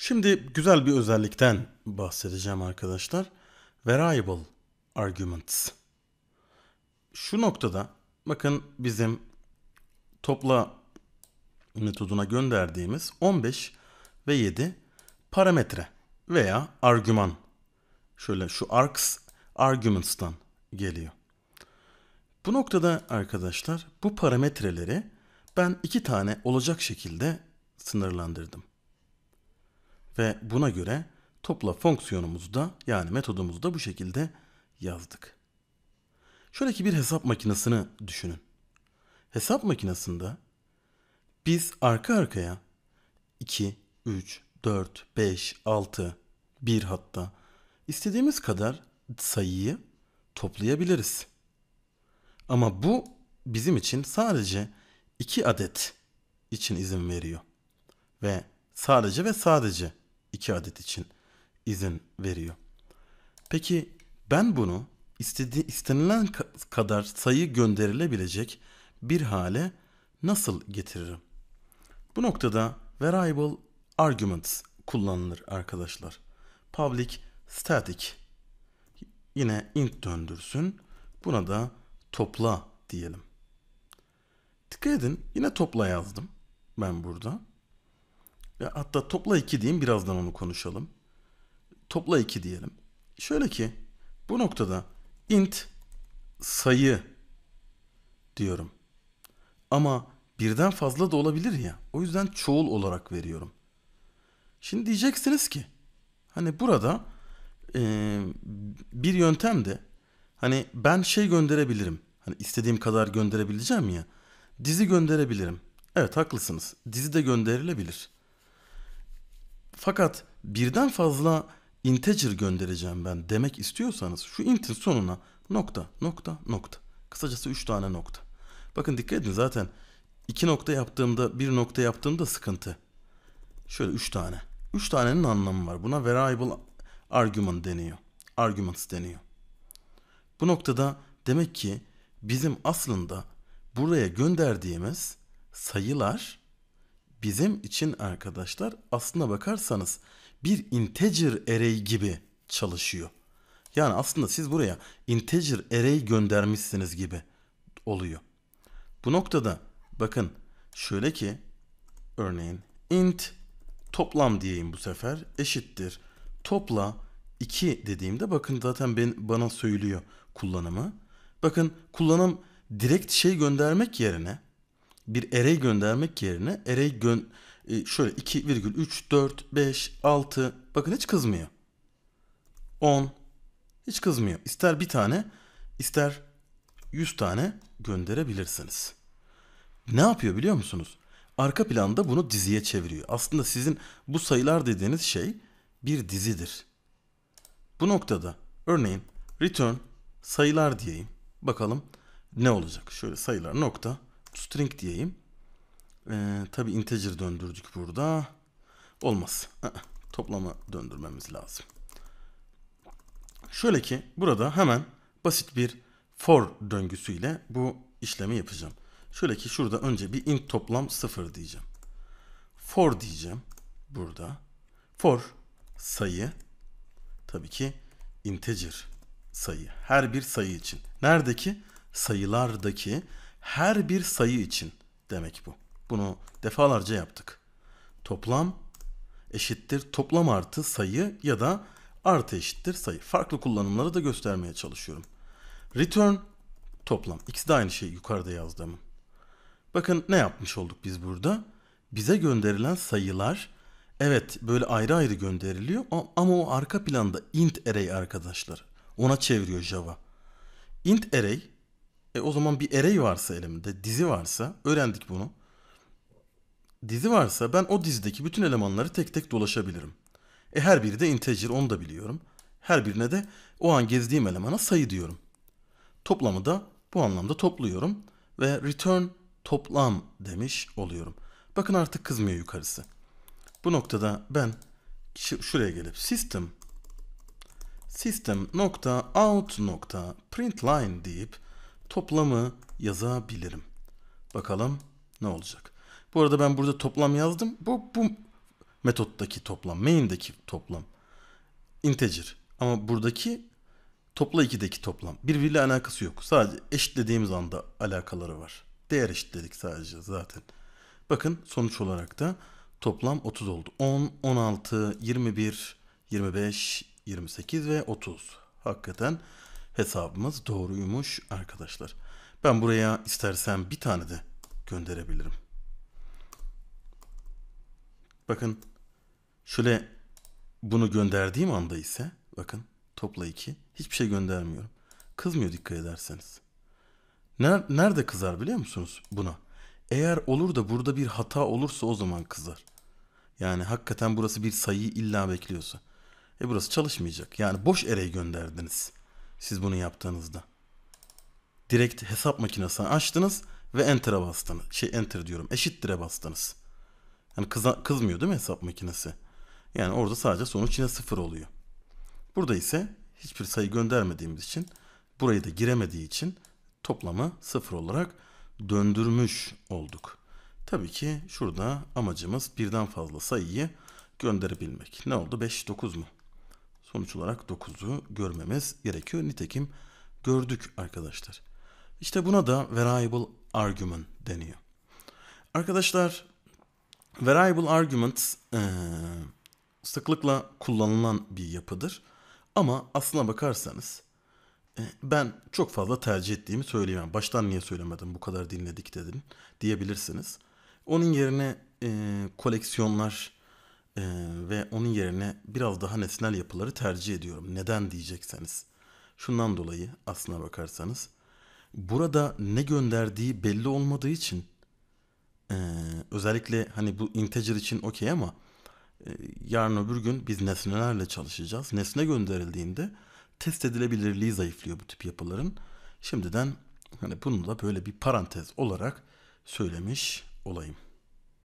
Şimdi güzel bir özellikten bahsedeceğim arkadaşlar. Variable arguments. Şu noktada bakın bizim topla metoduna gönderdiğimiz 15 ve 7 parametre veya argüman. Şöyle şu args arguments'tan geliyor. Bu noktada arkadaşlar bu parametreleri ben iki tane olacak şekilde sınırlandırdım. Ve buna göre topla fonksiyonumuzu da yani metodumuzu da bu şekilde yazdık. Şöyle ki bir hesap makinesini düşünün. Hesap makinesinde biz arka arkaya 2, 3, 4, 5, 6, 1 hatta istediğimiz kadar sayıyı toplayabiliriz. Ama bu bizim için sadece 2 adet için izin veriyor. Ve sadece ve sadece 2 adet için izin veriyor. Peki ben bunu istedi, istenilen kadar sayı gönderilebilecek bir hale nasıl getiririm? Bu noktada variable arguments kullanılır arkadaşlar. Public static yine int döndürsün. Buna da topla diyelim. Dikkat edin yine topla yazdım ben burada. Ya hatta topla iki diyeyim birazdan onu konuşalım. Topla iki diyelim. Şöyle ki bu noktada int sayı diyorum. Ama birden fazla da olabilir ya. O yüzden çoğul olarak veriyorum. Şimdi diyeceksiniz ki hani burada e, bir yöntem de hani ben şey gönderebilirim. Hani istediğim kadar gönderebileceğim ya. Dizi gönderebilirim. Evet haklısınız. Dizi de gönderilebilir. Fakat birden fazla integer göndereceğim ben demek istiyorsanız şu intin sonuna nokta nokta nokta. Kısacası 3 tane nokta. Bakın dikkat edin zaten 2 nokta yaptığımda 1 nokta yaptığımda sıkıntı. Şöyle 3 tane. 3 tanenin anlamı var. Buna variable argument deniyor. Arguments deniyor. Bu noktada demek ki bizim aslında buraya gönderdiğimiz sayılar bizim için arkadaşlar aslına bakarsanız bir integer array gibi çalışıyor. Yani aslında siz buraya integer array göndermişsiniz gibi oluyor. Bu noktada bakın şöyle ki örneğin int toplam diyeyim bu sefer eşittir topla 2 dediğimde bakın zaten ben, bana söylüyor kullanımı. Bakın kullanım direkt şey göndermek yerine bir array göndermek yerine array gön e, şöyle 2 virgül 3 4 5 6 bakın hiç kızmıyor. 10 hiç kızmıyor. ister bir tane ister 100 tane gönderebilirsiniz. Ne yapıyor biliyor musunuz? Arka planda bunu diziye çeviriyor. Aslında sizin bu sayılar dediğiniz şey bir dizidir. Bu noktada örneğin return sayılar diyeyim. Bakalım ne olacak? Şöyle sayılar nokta string diyeyim. Ee, tabii integer döndürdük burada. Olmaz. Toplama döndürmemiz lazım. Şöyle ki burada hemen basit bir for döngüsüyle bu işlemi yapacağım. Şöyle ki şurada önce bir int toplam 0 diyeceğim. For diyeceğim burada. For sayı tabii ki integer sayı. Her bir sayı için. Neredeki? Sayılardaki her bir sayı için demek bu. Bunu defalarca yaptık. Toplam eşittir toplam artı sayı ya da artı eşittir sayı. Farklı kullanımları da göstermeye çalışıyorum. Return toplam. İkisi de aynı şey yukarıda yazdığımın. Bakın ne yapmış olduk biz burada? Bize gönderilen sayılar evet böyle ayrı ayrı gönderiliyor ama o arka planda int array arkadaşlar. Ona çeviriyor Java. Int array e o zaman bir array varsa elimde, dizi varsa, öğrendik bunu. Dizi varsa ben o dizideki bütün elemanları tek tek dolaşabilirim. E her biri de integer onu da biliyorum. Her birine de o an gezdiğim elemana sayı diyorum. Toplamı da bu anlamda topluyorum ve return toplam demiş oluyorum. Bakın artık kızmıyor yukarısı. Bu noktada ben şuraya gelip system system nokta out nokta println deyip toplamı yazabilirim. Bakalım ne olacak. Bu arada ben burada toplam yazdım. Bu, bu metottaki toplam, main'deki toplam. Integer. Ama buradaki topla 2'deki toplam. Birbiriyle alakası yok. Sadece eşitlediğimiz anda alakaları var. Değer eşitledik sadece zaten. Bakın sonuç olarak da toplam 30 oldu. 10, 16, 21, 25, 28 ve 30. Hakikaten hesabımız doğruymuş arkadaşlar. Ben buraya istersen bir tane de gönderebilirim. Bakın şöyle bunu gönderdiğim anda ise bakın topla iki hiçbir şey göndermiyorum. Kızmıyor dikkat ederseniz. Nerede kızar biliyor musunuz buna? Eğer olur da burada bir hata olursa o zaman kızar. Yani hakikaten burası bir sayıyı illa bekliyorsa. E burası çalışmayacak. Yani boş ereği gönderdiniz. Siz bunu yaptığınızda. Direkt hesap makinesini açtınız ve enter'a bastınız. Şey enter diyorum. Eşittir'e bastınız. Yani kıza, kızmıyor değil mi hesap makinesi? Yani orada sadece sonuç yine sıfır oluyor. Burada ise hiçbir sayı göndermediğimiz için burayı da giremediği için toplamı sıfır olarak döndürmüş olduk. Tabii ki şurada amacımız birden fazla sayıyı gönderebilmek. Ne oldu? 5, 9 mu? Sonuç olarak 9'u görmemiz gerekiyor. Nitekim gördük arkadaşlar. İşte buna da variable argument deniyor. Arkadaşlar variable argument e, sıklıkla kullanılan bir yapıdır. Ama aslına bakarsanız ben çok fazla tercih ettiğimi söyleyemem. Baştan niye söylemedim bu kadar dinledik dedin diyebilirsiniz. Onun yerine e, koleksiyonlar ee, ve onun yerine biraz daha nesnel yapıları tercih ediyorum. Neden diyecekseniz. Şundan dolayı aslına bakarsanız burada ne gönderdiği belli olmadığı için e, özellikle hani bu integer için okey ama e, yarın öbür gün biz nesnelerle çalışacağız. Nesne gönderildiğinde test edilebilirliği zayıflıyor bu tip yapıların. Şimdiden hani bunu da böyle bir parantez olarak söylemiş olayım.